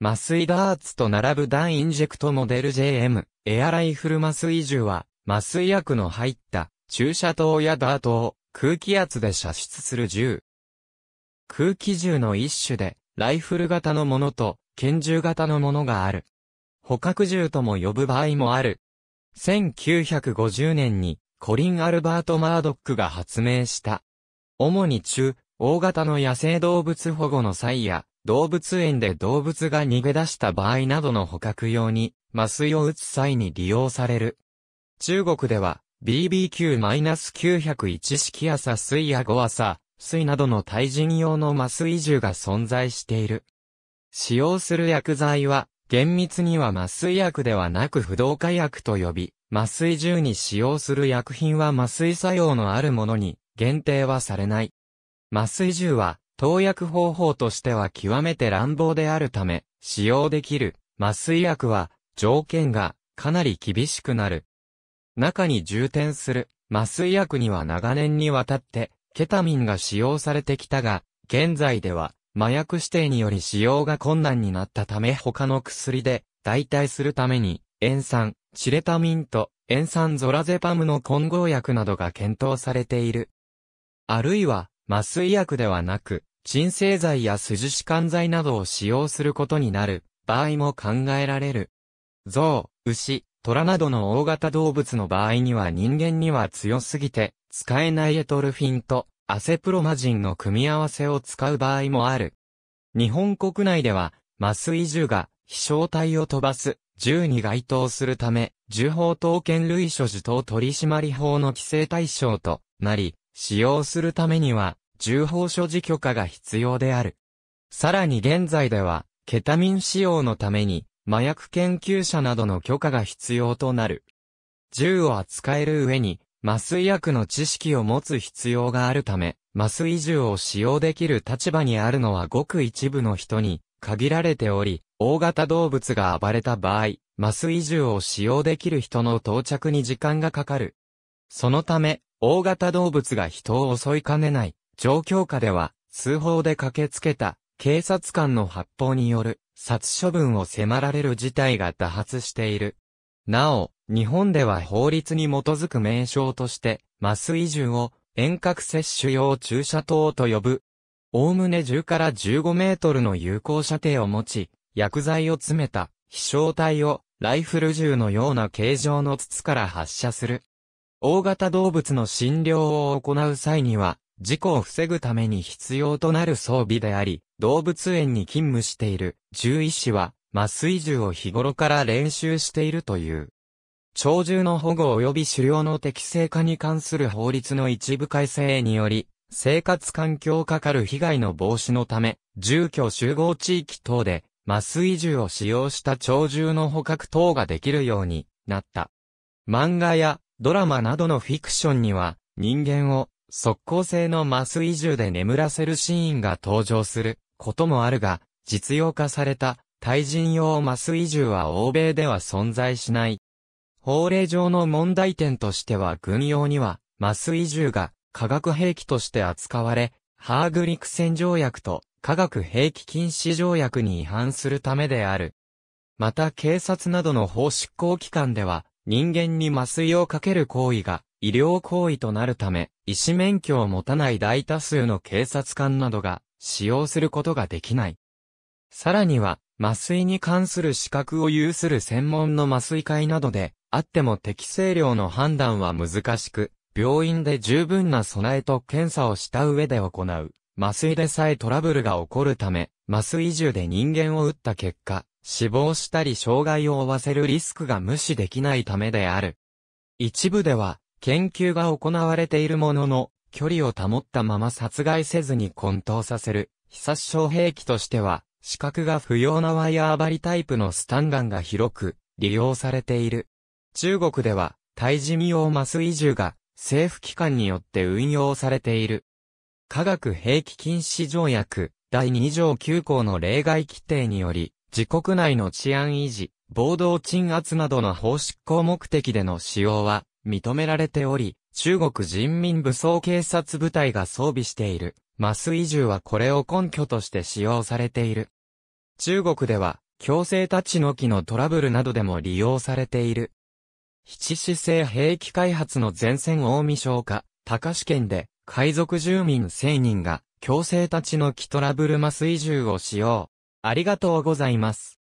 麻酔ダーツと並ぶダンインジェクトモデル JM、エアライフル麻酔銃は、麻酔薬の入った注射筒やダートを空気圧で射出する銃。空気銃の一種で、ライフル型のものと拳銃型のものがある。捕獲銃とも呼ぶ場合もある。1950年にコリン・アルバート・マードックが発明した。主に中、大型の野生動物保護の際や、動物園で動物が逃げ出した場合などの捕獲用に、麻酔を打つ際に利用される。中国では、BBQ-901 式朝水や5朝、水などの対人用の麻酔銃が存在している。使用する薬剤は、厳密には麻酔薬ではなく不動化薬と呼び、麻酔銃に使用する薬品は麻酔作用のあるものに限定はされない。麻酔銃は投薬方法としては極めて乱暴であるため、使用できる麻酔薬は条件がかなり厳しくなる。中に充填する麻酔薬には長年にわたってケタミンが使用されてきたが、現在では麻薬指定により使用が困難になったため他の薬で代替するために塩酸、チレタミンと塩酸ゾラゼパムの混合薬などが検討されている。あるいは麻酔薬ではなく鎮静剤や筋弛緩剤などを使用することになる場合も考えられる。象、牛、虎などの大型動物の場合には人間には強すぎて、使えないエトルフィンとアセプロマジンの組み合わせを使う場合もある。日本国内では、麻酔銃が飛翔体を飛ばす銃に該当するため、銃砲刀剣類所持等取締法の規制対象となり、使用するためには、重宝所持許可が必要である。さらに現在では、ケタミン使用のために、麻薬研究者などの許可が必要となる。銃を扱える上に、麻酔薬の知識を持つ必要があるため、麻酔銃を使用できる立場にあるのはごく一部の人に限られており、大型動物が暴れた場合、麻酔銃を使用できる人の到着に時間がかかる。そのため、大型動物が人を襲いかねない状況下では、通報で駆けつけた警察官の発砲による殺処分を迫られる事態が多発している。なお、日本では法律に基づく名称として、麻酔銃を遠隔接種用注射等と呼ぶ。おおむね10から15メートルの有効射程を持ち、薬剤を詰めた飛翔体をライフル銃のような形状の筒から発射する。大型動物の診療を行う際には、事故を防ぐために必要となる装備であり、動物園に勤務している獣医師は麻酔銃を日頃から練習しているという。鳥獣の保護及び狩猟の適正化に関する法律の一部改正により、生活環境かかる被害の防止のため、住居集合地域等で麻酔銃を使用した鳥獣の捕獲等ができるようになった。漫画やドラマなどのフィクションには人間を速攻性の麻酔銃で眠らせるシーンが登場することもあるが、実用化された対人用麻酔銃は欧米では存在しない。法令上の問題点としては軍用には麻酔銃が化学兵器として扱われ、ハーグ陸戦条約と化学兵器禁止条約に違反するためである。また警察などの法執行機関では人間に麻酔をかける行為が医療行為となるため、医師免許を持たない大多数の警察官などが使用することができない。さらには、麻酔に関する資格を有する専門の麻酔会などで、あっても適正量の判断は難しく、病院で十分な備えと検査をした上で行う。麻酔でさえトラブルが起こるため、麻酔銃で人間を撃った結果、死亡したり障害を負わせるリスクが無視できないためである。一部では、研究が行われているものの、距離を保ったまま殺害せずに混沌させる、被殺傷兵器としては、視覚が不要なワイヤー針タイプのスタンガンが広く利用されている。中国では、対人用マス移住が政府機関によって運用されている。科学兵器禁止条約第2条9項の例外規定により、自国内の治安維持、暴動鎮圧などの法執行目的での使用は認められており、中国人民武装警察部隊が装備している、マス移住はこれを根拠として使用されている。中国では、強制立ち退きのトラブルなどでも利用されている。七市製兵器開発の前線大見省下、高市県で、海賊住民1000人が、強制立ち退きトラブルマス移住を使用。ありがとうございます。